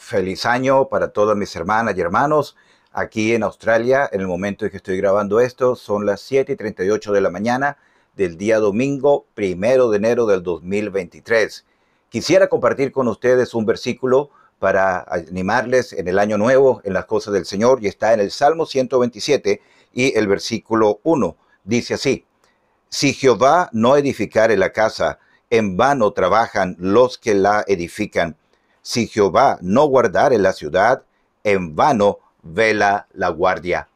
feliz año para todas mis hermanas y hermanos. Aquí en Australia, en el momento en que estoy grabando esto, son las 7 y 38 de la mañana del día domingo, primero de enero del 2023. Quisiera compartir con ustedes un versículo para animarles en el año nuevo, en las cosas del Señor, y está en el Salmo 127 y el versículo 1. Dice así, si Jehová no edificare la casa, en vano trabajan los que la edifican. Si Jehová no en la ciudad, en vano vela la guardia.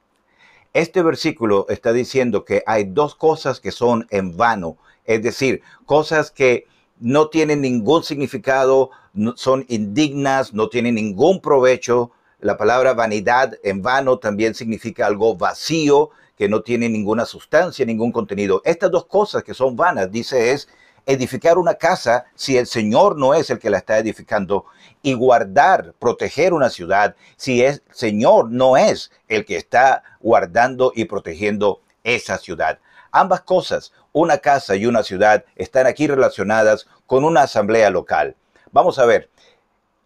Este versículo está diciendo que hay dos cosas que son en vano, es decir, cosas que no tienen ningún significado, son indignas, no tienen ningún provecho. La palabra vanidad en vano también significa algo vacío, que no tiene ninguna sustancia, ningún contenido. Estas dos cosas que son vanas, dice, es edificar una casa si el Señor no es el que la está edificando y guardar, proteger una ciudad si el Señor no es el que está guardando y protegiendo esa ciudad. Ambas cosas, una casa y una ciudad, están aquí relacionadas con una asamblea local. Vamos a ver,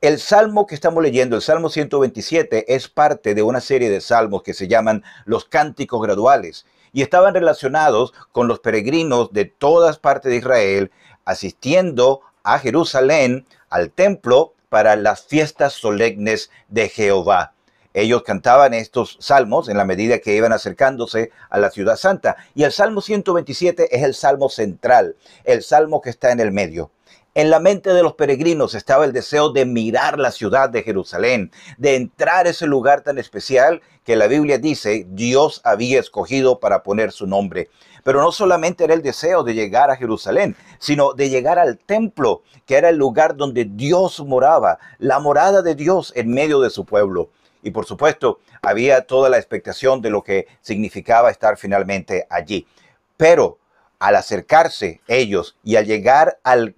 el salmo que estamos leyendo, el Salmo 127, es parte de una serie de salmos que se llaman los cánticos graduales y estaban relacionados con los peregrinos de todas partes de Israel asistiendo a Jerusalén, al templo, para las fiestas solemnes de Jehová. Ellos cantaban estos salmos en la medida que iban acercándose a la ciudad santa. Y el Salmo 127 es el salmo central, el salmo que está en el medio. En la mente de los peregrinos estaba el deseo de mirar la ciudad de Jerusalén, de entrar a ese lugar tan especial que la Biblia dice Dios había escogido para poner su nombre. Pero no solamente era el deseo de llegar a Jerusalén, sino de llegar al templo, que era el lugar donde Dios moraba, la morada de Dios en medio de su pueblo. Y por supuesto, había toda la expectación de lo que significaba estar finalmente allí. Pero al acercarse ellos y al llegar al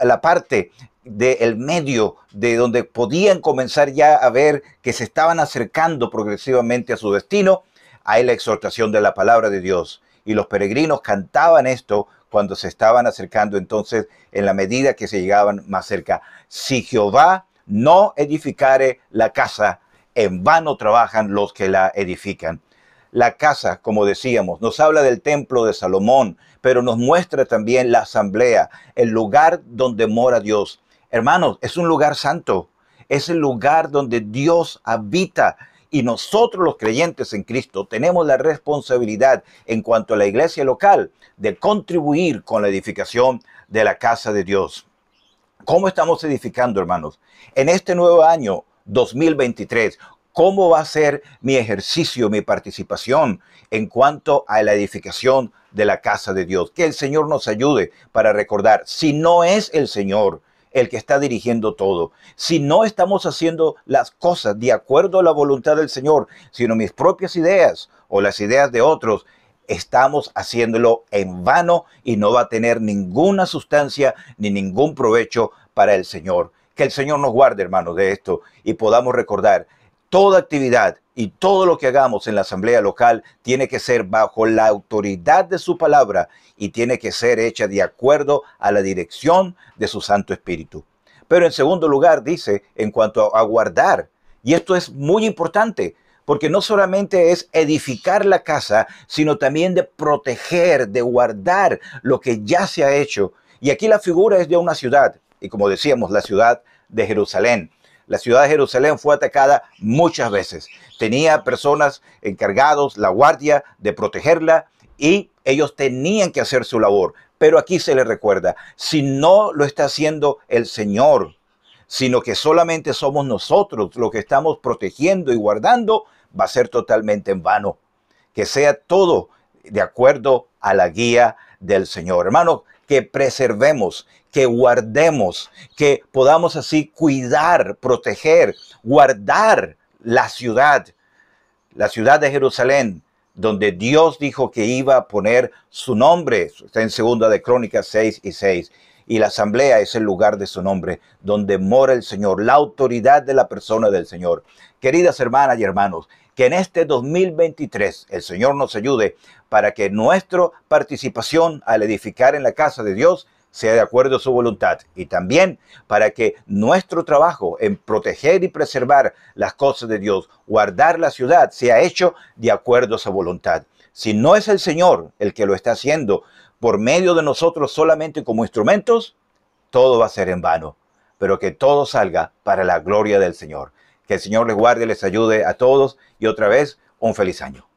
la parte del medio, de donde podían comenzar ya a ver que se estaban acercando progresivamente a su destino, hay la exhortación de la palabra de Dios. Y los peregrinos cantaban esto cuando se estaban acercando, entonces, en la medida que se llegaban más cerca. Si Jehová no edificare la casa, en vano trabajan los que la edifican la casa, como decíamos, nos habla del templo de Salomón, pero nos muestra también la asamblea, el lugar donde mora Dios. Hermanos, es un lugar santo, es el lugar donde Dios habita. Y nosotros los creyentes en Cristo tenemos la responsabilidad en cuanto a la iglesia local de contribuir con la edificación de la casa de Dios. ¿Cómo estamos edificando, hermanos? En este nuevo año 2023, cómo va a ser mi ejercicio, mi participación en cuanto a la edificación de la casa de Dios. Que el Señor nos ayude para recordar, si no es el Señor el que está dirigiendo todo, si no estamos haciendo las cosas de acuerdo a la voluntad del Señor, sino mis propias ideas o las ideas de otros, estamos haciéndolo en vano y no va a tener ninguna sustancia ni ningún provecho para el Señor. Que el Señor nos guarde, hermanos, de esto y podamos recordar toda actividad y todo lo que hagamos en la asamblea local tiene que ser bajo la autoridad de su palabra y tiene que ser hecha de acuerdo a la dirección de su Santo Espíritu. Pero en segundo lugar dice en cuanto a guardar, y esto es muy importante, porque no solamente es edificar la casa, sino también de proteger, de guardar lo que ya se ha hecho. Y aquí la figura es de una ciudad, y como decíamos, la ciudad de Jerusalén la ciudad de Jerusalén fue atacada muchas veces. Tenía personas encargados, la guardia, de protegerla y ellos tenían que hacer su labor. Pero aquí se le recuerda, si no lo está haciendo el Señor, sino que solamente somos nosotros los que estamos protegiendo y guardando, va a ser totalmente en vano. Que sea todo de acuerdo a la guía del Señor. hermano que preservemos, que guardemos, que podamos así cuidar, proteger, guardar la ciudad, la ciudad de Jerusalén, donde Dios dijo que iba a poner su nombre. Está en segunda de Crónicas 6 y 6 y la asamblea es el lugar de su nombre, donde mora el Señor, la autoridad de la persona del Señor. Queridas hermanas y hermanos, que en este 2023 el Señor nos ayude para que nuestra participación al edificar en la casa de Dios sea de acuerdo a su voluntad y también para que nuestro trabajo en proteger y preservar las cosas de Dios, guardar la ciudad, sea hecho de acuerdo a su voluntad. Si no es el Señor el que lo está haciendo por medio de nosotros solamente como instrumentos, todo va a ser en vano, pero que todo salga para la gloria del Señor. Que el Señor les guarde, les ayude a todos y otra vez un feliz año.